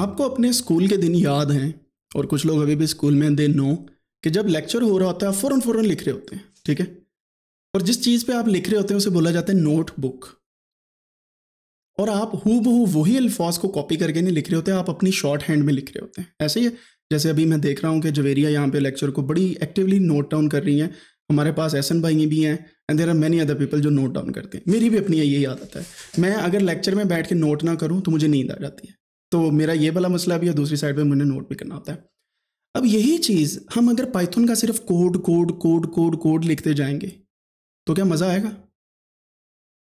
आपको अपने स्कूल के दिन याद हैं और कुछ लोग अभी भी स्कूल में दे नो कि जब लेक्चर हो रहा होता है फ़ौरन फ़ौरन लिख रहे होते हैं ठीक है और जिस चीज़ पे आप लिख रहे होते हैं उसे बोला जाता है नोट बुक और आप हु बहू वही अल्फाज को कॉपी करके नहीं लिख रहे होते आप अपनी शॉर्ट हैंड में लिख रहे होते हैं ऐसे ही है जैसे अभी मैं देख रहा हूँ कि जवेरिया यहाँ पे लेक्चर को बड़ी एक्टिवली नोट डाउन कर रही हैं हमारे पास एसन भाई भी हैं and there are many other people जो नोट डाउन करते हैं मेरी भी अपनी ये याद आता है मैं अगर लेक्चर में बैठ के नोट ना करूँ तो मुझे नींद आ जाती है तो मेरा ये वाला मसला भी है दूसरी साइड पे मुझे नोट भी करना होता है अब यही चीज़ हम अगर पाइथन का सिर्फ code code code code code लिखते जाएंगे तो क्या मज़ा आएगा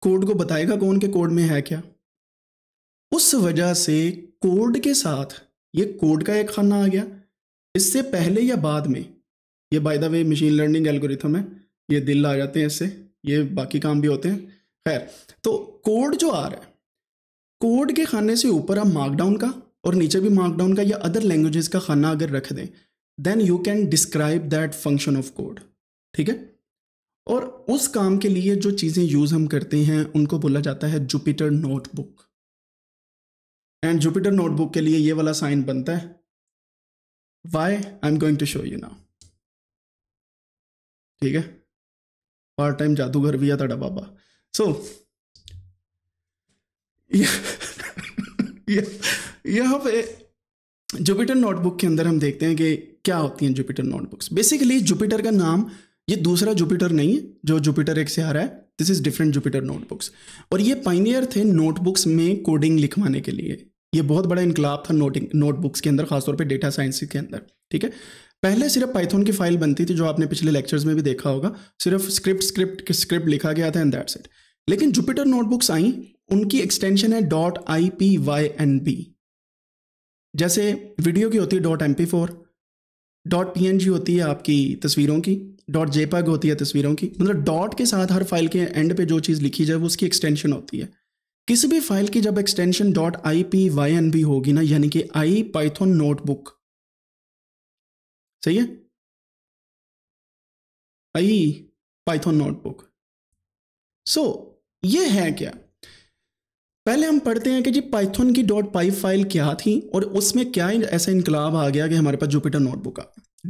कोड को बताएगा कौन के कोड में है क्या उस वजह से कोड के साथ ये कोड का एक खाना आ गया इससे पहले या बाद में ये by the way machine learning algorithm है ये दिल आ जाते हैं इससे ये बाकी काम भी होते हैं खैर तो कोड जो आ रहा है कोड के खाने से ऊपर आप मार्कडाउन का और नीचे भी मार्कडाउन का या अदर लैंग्वेजेस का खाना अगर रख दें then you can describe that function of code ठीक है और उस काम के लिए जो चीज़ें यूज़ हम करते हैं उनको बोला जाता है Jupyter notebook and Jupyter notebook के लिए ये वाला साइन बनता है why I am going to show you now ठीक है पार्ट टाइम जादूगर भी आता डबाबा सो so, यहाँ पे जुपिटर नोटबुक के अंदर हम देखते हैं कि क्या होती हैं जुपिटर नोटबुक्स बेसिकली जुपिटर का नाम ये दूसरा जुपिटर नहीं है जो जुपिटर एक से आ रहा है this is different Jupyter notebooks और ये पाइनियर थे नोटबुक्स में कोडिंग लिखवाने के लिए ये बहुत बड़ा इनकलाब था नोटिंग नोटबुक्स के अंदर खासतौर पे डेटा साइंस के अंदर ठीक है पहले सिर्फ पाइथन की फाइल बनती थी जो आपने पिछले लेक्चर्स में भी देखा होगा सिर्फ स्क्रिप्ट स्क्रिप्ट स्क्रिप्ट लिखा गया था एंड दैट्स इट लेकिन जुपिटर नोटबुक्स आई उनकी एक्सटेंशन है dot I P Y N P जैसे वीडियो की होती है dot M P four dot P N G होती है आपकी तस्वीरों की डॉट जेपैग होती है तस्वीरों की मतलब डॉट के साथ हर फाइल के एंड पे जो चीज़ लिखी जाए वो उसकी एक्सटेंशन होती है किसी भी फाइल की जब extension dot I P Y N B होगी ना यानी कि आई पाइथन नोटबुक सही है आई पाइथन नोटबुक सो ये है क्या पहले हम पढ़ते हैं कि जी पाइथन की डॉट पाई फाइल क्या थी और उसमें क्या ऐसा इनकलाब आ गया कि हमारे पास जुपिटर नोटबुक आ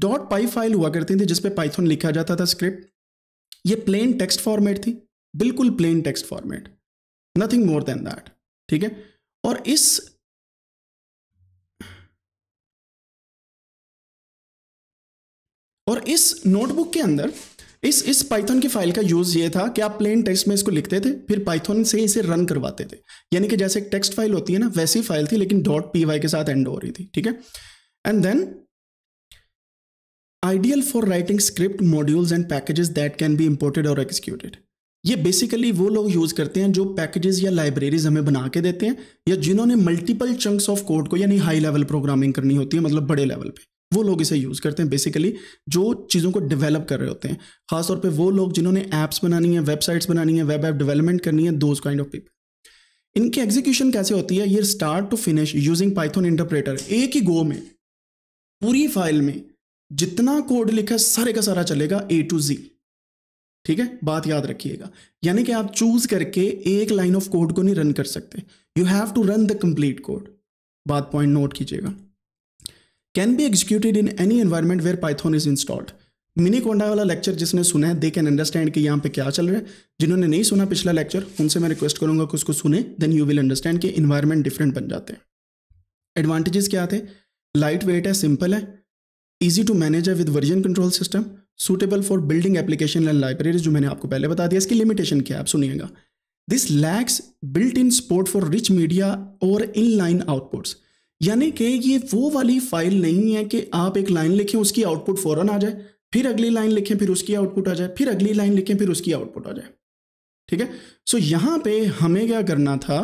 डॉट पाई फाइल हुआ करती थी जिसपे पाइथन लिखा जाता था स्क्रिप्ट ये प्लेन टेक्स्ट फॉर्मेट थी बिल्कुल plain text format nothing more than that ठीक है और इस और इस नोटबुक के अंदर इस इस पाइथन की फाइल का यूज ये था कि आप प्लेन टेक्स्ट में इसको लिखते थे फिर पाइथन से इसे रन करवाते थे यानी कि जैसे एक टेक्स्ट फाइल होती है ना वैसी फाइल थी लेकिन डॉट पी के साथ एंड हो रही थी ठीक है and then ideal for writing script modules and packages that can be imported और एक्सिक्यूटेड ये बेसिकली वो लोग यूज़ करते हैं जो पैकेजेस या लाइब्रेरीज हमें बना के देते हैं या जिन्होंने मल्टीपल चंक्स ऑफ कोड को यानी हाई लेवल प्रोग्रामिंग करनी होती है मतलब बड़े लेवल पे वो लोग इसे यूज़ करते हैं बेसिकली जो चीज़ों को डेवलप कर रहे होते हैं खासतौर पर वो लोग जिन्होंने ऐप्स बनानी है वेबसाइट्स बनानी है वेब ऐप डेवलपमेंट करनी है दोज काइंड ऑफ पीपल इनकी एग्जीक्यूशन कैसे होती है ये start to finish using Python interpreter एक ही गो में पूरी फाइल में जितना कोड लिखा है सारे का सारा चलेगा ए टू जी ठीक है बात याद रखिएगा यानी कि आप चूज करके एक लाइन ऑफ कोड को नहीं रन कर सकते you have to run the complete code बात पॉइंट नोट कीजिएगा can be executed in any environment where Python is installed Miniconda वाला लेक्चर जिसने सुना है दे कैन अंडरस्टैंड कि यहाँ पे क्या चल रहा है जिन्होंने नहीं सुना पिछला लेक्चर उनसे मैं रिक्वेस्ट करूंगा कि उसको सुने देन यू विल अंडरस्टैंड कि इन्वायरमेंट डिफरेंट बन जाते हैं एडवांटेजेस क्या थे लाइट वेट है सिंपल है ईजी टू मैनेज है with version control system suitable for building application and libraries जो मैंने आपको पहले बता दिया इसकी लिमिटेशन क्या है आप सुनिएगा this lacks built in support for rich media और इन लाइन आउटपुट्स यानी कि ये वो वाली फाइल नहीं है कि आप एक लाइन लिखें उसकी आउटपुट फ़ौरन आ जाए फिर अगली लाइन लिखें फिर उसकी आउटपुट आ जाए फिर अगली लाइन लिखें फिर उसकी आउटपुट आ जाए ठीक है सो यहाँ पे हमें क्या करना था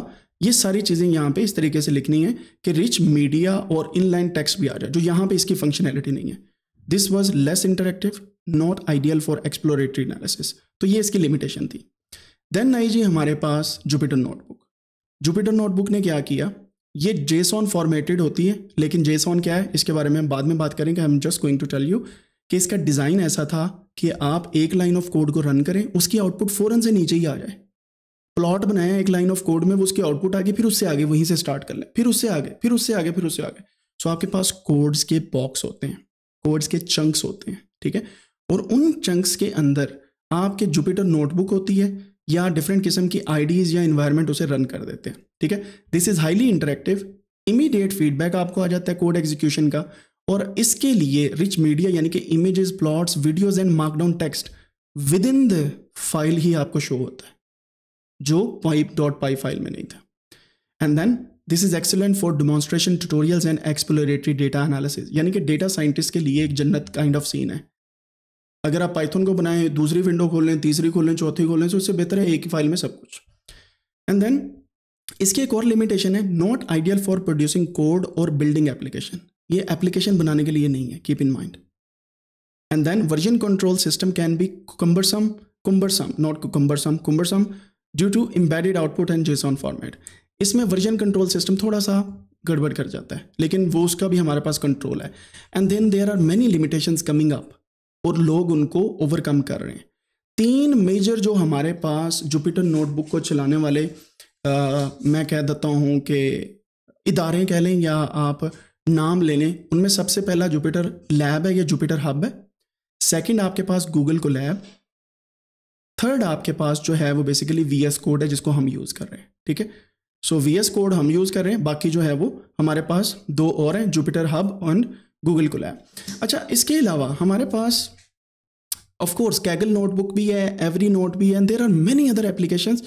ये सारी चीज़ें यहाँ पे इस तरीके से लिखनी है कि रिच मीडिया और इनलाइन टेक्स्ट भी आ जाए जो यहाँ पे इसकी फंक्शनैलिटी नहीं है this was less interactive not ideal for exploratory analysis तो ये इसकी लिमिटेशन थी देन आई जी हमारे पास जुपिटर नोटबुक जुपिटर नोटबुक ने क्या किया ये जेसॉन फॉर्मेटेड होती है लेकिन जेसॉन क्या है इसके बारे में हम बाद में बात करेंगे I am just going to tell you कि इसका डिज़ाइन ऐसा था कि आप एक लाइन ऑफ कोड को रन करें उसकी आउटपुट फ़ौरन से नीचे ही आ जाए प्लॉट बनाया एक लाइन ऑफ कोड में वो उसकी आउटपुट आ गई फिर उससे आगे वहीं से स्टार्ट कर लें फिर उससे आगे फिर उससे आगे फिर उससे आगे सो आपके पास कोड्स के बॉक्स होते हैं कोड्स के चंक्स होते हैं ठीक है और उन चंक्स के अंदर आपके जुपिटर नोटबुक होती है या डिफरेंट किस्म की आईडीज़ या इन्वायरमेंट उसे रन कर देते हैं ठीक है this is highly interactive immediate feedback आपको आ जाता है कोड एग्जीक्यूशन का और इसके लिए रिच मीडिया यानी कि images plots videos and markdown text within the file ही आपको शो होता है जो पाइप डॉट पाई फाइल में नहीं था and then this is excellent for demonstration tutorials and exploratory data analysis यानी कि डेटा साइंटिस्ट के लिए एक जन्नत काइंड ऑफ सीन है अगर आप पाइथन को बनाएं दूसरी विंडो खोल लें तीसरी खोल लें चौथी खोल लें तो उससे बेहतर है एक ही फाइल में सब कुछ एंड देन इसकी एक और लिमिटेशन है not ideal for producing code और बिल्डिंग एप्लीकेशन ये एप्लीकेशन बनाने के लिए नहीं है keep in mind and then version control system can be cumbersome cumbersome not cumbersome cumbersome due to embedded output and JSON format इसमें version control system थोड़ा सा गड़बड़ कर जाता है लेकिन वो उसका भी हमारे पास कंट्रोल है and then there are many limitations coming up और लोग उनको ओवरकम कर रहे हैं तीन मेजर जो हमारे पास जुपिटर नोटबुक को चलाने वाले आ, मैं कह देता हूँ कि इदारे कह लें या आप नाम ले लें उनमें सबसे पहला जुपिटर लैब है या जुपिटर हब है सेकंड आपके पास गूगल को लैब थर्ड आपके पास जो है वो बेसिकली वी एस कोड है जिसको हम यूज़ कर रहे हैं ठीक है सो वी एस कोड हम यूज़ कर रहे हैं बाकी जो है वो हमारे पास दो और हैं Jupyter hub and Google Colab अच्छा इसके अलावा हमारे पास ऑफ कोर्स कैगल नोटबुक भी है एवरी नोट भी है and there are many other application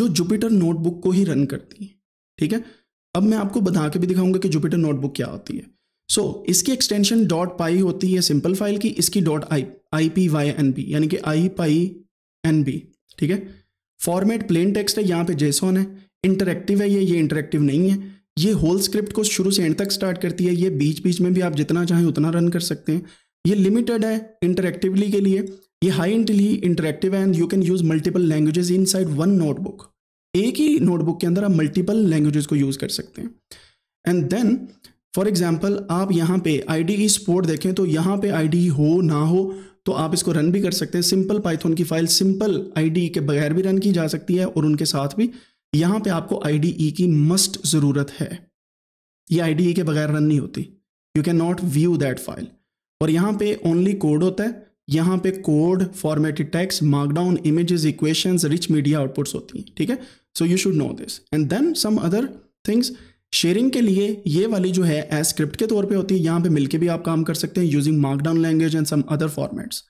जो जुपिटर नोटबुक को ही रन करती हैं ठीक है अब मैं आपको बता के भी दिखाऊंगा कि जुपिटर नोटबुक क्या होती है सो so, इसकी एक्सटेंशन डॉट पाई होती है सिंपल फाइल की इसकी dot I I P Y N B यानी कि आई पाई एन बी ठीक है फॉर्मेट प्लेन टेक्स्ट है यहाँ पे जेसॉन है इंटरेक्टिव है ये ये इंटरेक्टिव नहीं है ये होल स्क्रिप्ट को शुरू से एंड तक स्टार्ट करती है ये बीच बीच में भी आप जितना चाहें उतना रन कर सकते हैं ये लिमिटेड है इंटरेक्टिवली के लिए ये highly interactive and you can use multiple languages inside one notebook एक ही नोटबुक के अंदर आप मल्टीपल लैंग्वेजेस को यूज़ कर सकते हैं एंड देन फॉर एग्जाम्पल आप यहाँ पे आई डी स्पोर्ट देखें तो यहाँ पे आई e हो ना हो तो आप इसको रन भी कर सकते हैं सिंपल पाइथन की फाइल सिंपल आई के बगैर भी रन की जा सकती है और उनके साथ भी यहाँ पे आपको आई e की मस्ट ज़रूरत है ये आई e के बगैर रन नहीं होती you can not view that file और यहाँ पे ओनली कोड होता है यहाँ पे code formatted text markdown images equations rich media outputs होती हैं ठीक है so you should know this and then some other things sharing के लिए ये वाली जो है एज स्क्रिप्ट के तौर पे होती है यहाँ पे मिलके भी आप काम कर सकते हैं using markdown language and some other formats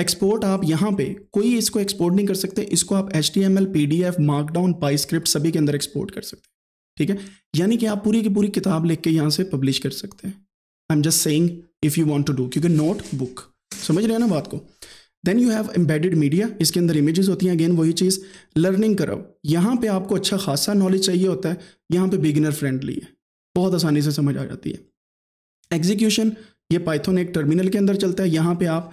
export आप यहाँ पे कोई इसको एक्सपोर्ट नहीं कर सकते इसको आप H T M L P D F markdown py script सभी के अंदर एक्सपोर्ट कर सकते हैं ठीक है यानी कि आप पूरी की पूरी किताब लिख के यहाँ से पब्लिश कर सकते हैं I am just saying if you want to do क्योंकि नोट बुक समझ रहे हैं ना बात को then you have embedded media इसके अंदर इमेजेस होती हैं अगेन वही चीज़ लर्निंग करव यहाँ पे आपको अच्छा खासा नॉलेज चाहिए होता है यहाँ पे बिगिनर फ्रेंडली है बहुत आसानी से समझ आ जाती है एग्जीक्यूशन ये पाइथन एक टर्मिनल के अंदर चलता है यहाँ पे आप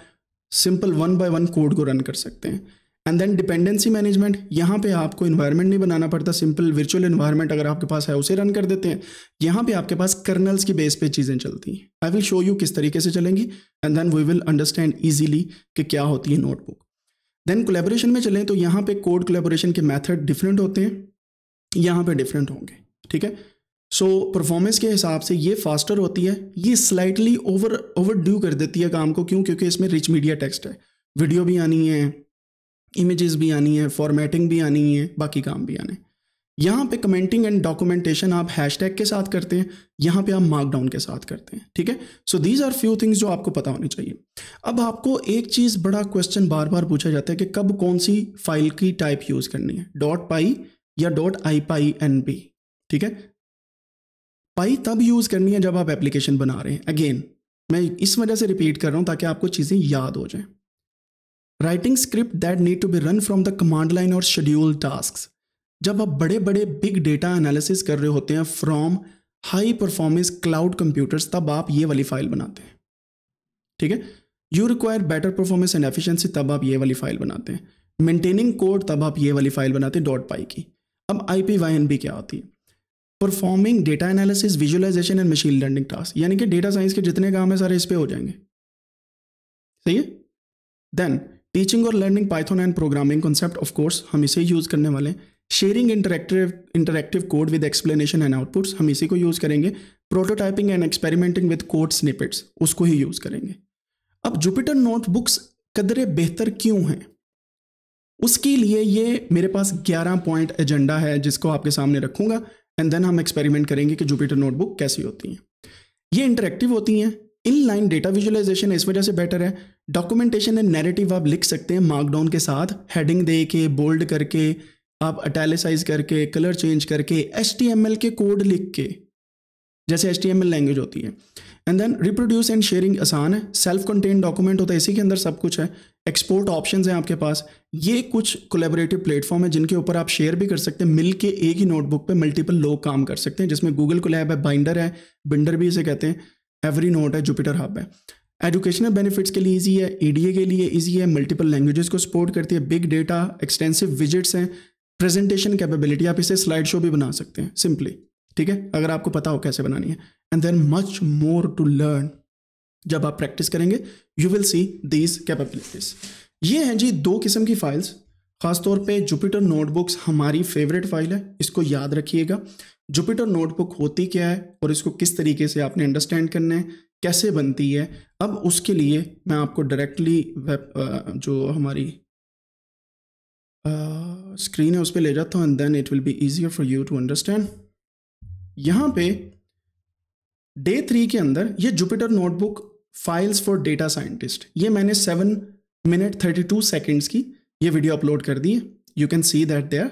simple one by one code को रन कर सकते हैं एंड देन डिपेंडेंसी मैनेजमेंट यहाँ पे आपको इन्वायरमेंट नहीं बनाना पड़ता सिंपल वर्चुअल इन्वायरमेंट अगर आपके पास है उसे रन कर देते हैं यहाँ पे आपके पास कर्नल्स की बेस पे चीज़ें चलती हैं आई विल शो यू किस तरीके से चलेंगी and then we will understand easily कि क्या होती है नोटबुक देन कोलेबोरेशन में चलें तो यहाँ पे कोड कोलेबोरेशन के मैथड डिफरेंट होते हैं यहाँ पर डिफरेंट होंगे ठीक है सो so, परफॉर्मेंस के हिसाब से ये फास्टर होती है ये स्लाइटली ओवर ओवर ड्यू कर देती है काम को क्यों क्योंकि इसमें रिच मीडिया टेक्स्ट है वीडियो भी आनी है इमेजेस भी आनी है फॉर्मेटिंग भी आनी है बाकी काम भी आने यहाँ पे कमेंटिंग एंड डॉक्यूमेंटेशन आप हैशटैग के साथ करते हैं यहाँ पे आप मार्कडाउन के साथ करते हैं ठीक है so these are few things जो आपको पता होनी चाहिए अब आपको एक चीज़ बड़ा क्वेश्चन बार बार पूछा जाता है कि कब कौन सी फाइल की टाइप यूज़ करनी है डॉट पाई या dot I py N B ठीक है पाई तब यूज़ करनी है जब आप एप्लीकेशन बना रहे हैं अगेन मैं इस वजह से रिपीट कर रहा हूँ ताकि आपको चीज़ें याद हो जाए writing script that need to be run from the command line और शेड्यूल टास्क जब आप बड़े बड़े बिग डेटा एनालिसिस कर रहे होते हैं from high performance cloud computers तब आप ये वाली फाइल बनाते हैं ठीक है you require better performance and efficiency तब आप ये वाली फाइल बनाते हैं मेंटेनिंग कोड तब आप ये वाली फाइल बनाते हैं डॉट पाई की अब I P Y N B क्या होती है performing data analysis visualization and machine learning task यानी कि डेटा साइंस के जितने काम है सारे इस पर हो जाएंगे सही है देन टीचिंग और learning Python and programming concept of course हम इसे यूज़ करने वाले हैं sharing interactive interactive code with explanation and outputs हम इसी को यूज़ करेंगे prototyping and experimenting with code snippets उसको ही यूज़ करेंगे अब जुपिटर नोटबुक्स कदरे बेहतर क्यों हैं उसके लिए ये मेरे पास 11 पॉइंट एजेंडा है जिसको आपके सामने रखूंगा एंड देन हम एक्सपेरिमेंट करेंगे कि जुपिटर नोटबुक कैसी होती हैं ये इंटरेक्टिव होती हैं इन लाइन डेटा विजुअलाइजेशन इस वजह से बेटर है डॉक्यूमेंटेशन एंड नैरेटिव आप लिख सकते हैं मार्कडाउन के साथ हेडिंग दे के बोल्ड करके आप अटैलिसाइज करके कलर चेंज करके एच के कोड लिख के जैसे एच लैंग्वेज होती है and then reproduce and sharing आसान है सेल्फ कंटेन डॉक्यूमेंट होता है इसी के अंदर सब कुछ है एक्सपोर्ट ऑप्शंस हैं आपके पास ये कुछ कोलेबरेटिव प्लेटफॉर्म है जिनके ऊपर आप शेयर भी कर सकते हैं मिल के एक ही नोटबुक पे मल्टीपल लोग काम कर सकते हैं जिसमें गूगल लैब है बाइंडर है बिंडर भी इसे कहते हैं एवरी नोट है जुपिटर हब है एजुकेशनल बेनिफिट्स के लिए ईजी है ई e के लिए ईजी है मल्टीपल लैंग्वेजेस को सपोर्ट करती है बिग डेटा एक्सटेंसिव विजिट्स हैं प्रेजेंटेशन कैपेबिलिटी आप इसे स्लाइड शो भी बना सकते हैं सिंपली ठीक है अगर आपको पता हो कैसे बनानी है and then much more to learn जब आप प्रैक्टिस करेंगे you will see these capabilities ये हैं जी दो किस्म की फाइल्स खासतौर पे जुपिटर नोटबुक्स हमारी फेवरेट फाइल है इसको याद रखिएगा जुपिटर नोटबुक होती क्या है और इसको किस तरीके से आपने अंडरस्टैंड करना है कैसे बनती है अब उसके लिए मैं आपको डायरेक्टली वेब जो हमारी स्क्रीन है उस पर ले जाता हूँ and then it will be easier for you to understand यहाँ पे डे थ्री के अंदर ये Jupyter notebook files for data scientist ये मैंने seven minute thirty two seconds की ये वीडियो अपलोड कर दी है you can see that there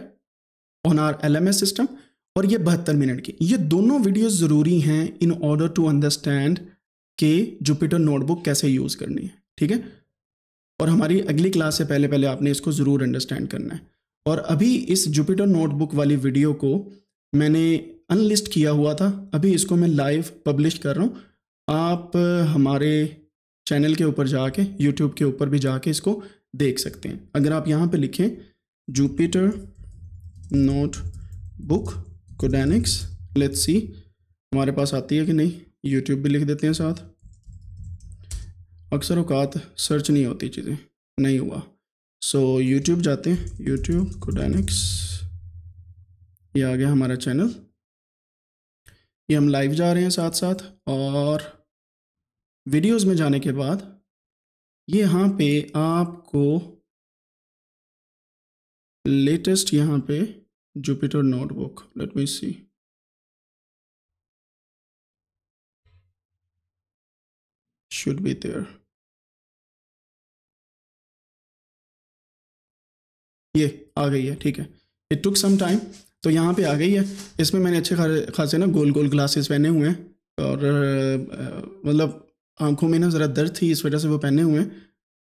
on our L M S system और ये बहत्तर मिनट की ये दोनों वीडियो ज़रूरी हैं इन ऑर्डर टू अंडरस्टैंड कि जुपिटर नोटबुक कैसे यूज़ करनी है ठीक है और हमारी अगली क्लास से पहले पहले आपने इसको ज़रूर अंडरस्टैंड करना है और अभी इस जुपिटर नोटबुक वाली वीडियो को मैंने अनलिस्ट किया हुआ था अभी इसको मैं लाइव पब्लिश कर रहा हूँ आप हमारे चैनल के ऊपर जाके यूट्यूब के ऊपर भी जाके इसको देख सकते हैं अगर आप यहाँ पे लिखें जुपिटर नोट बुक कोडेनिक्स लेट्स सी हमारे पास आती है कि नहीं यूट्यूब भी लिख देते हैं साथ अक्सर अवकात सर्च नहीं होती चीज़ें नहीं हुआ सो so, यूट्यूब जाते हैं यूट्यूब कोडाइनिक्स ये आ गया हमारा चैनल ये हम लाइव जा रहे हैं साथ साथ और वीडियोस में जाने के बाद ये यहाँ पे आपको लेटेस्ट यहाँ पे Jupyter notebook let me see should be there. ये आ गई है ठीक है इट टुक सम टाइम तो यहाँ पे आ गई है इसमें मैंने अच्छे खासे ना गोल गोल ग्लासेस पहने हुए हैं और मतलब आंखों में ना ज़रा दर्द थी इस वजह से वो पहने हुए हैं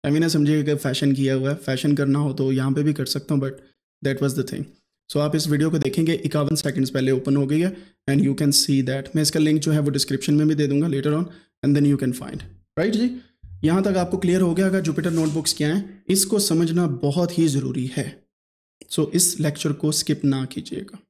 आई मीन समझिए कि फैशन किया हुआ है फैशन करना हो तो यहाँ पे भी कर सकता हूँ but that was the thing so आप इस वीडियो को देखेंगे इक्यावन सेकेंड्स पहले ओपन हो गई है and you can see that मैं इसका लिंक जो है वो डिस्क्रिप्शन में भी दे दूंगा later on and then you can find right जी यहां तक आपको क्लियर हो गया अगर जुपिटर नोटबुक्स क्या हैं इसको समझना बहुत ही ज़रूरी है सो so, इस लेक्चर को स्किप ना कीजिएगा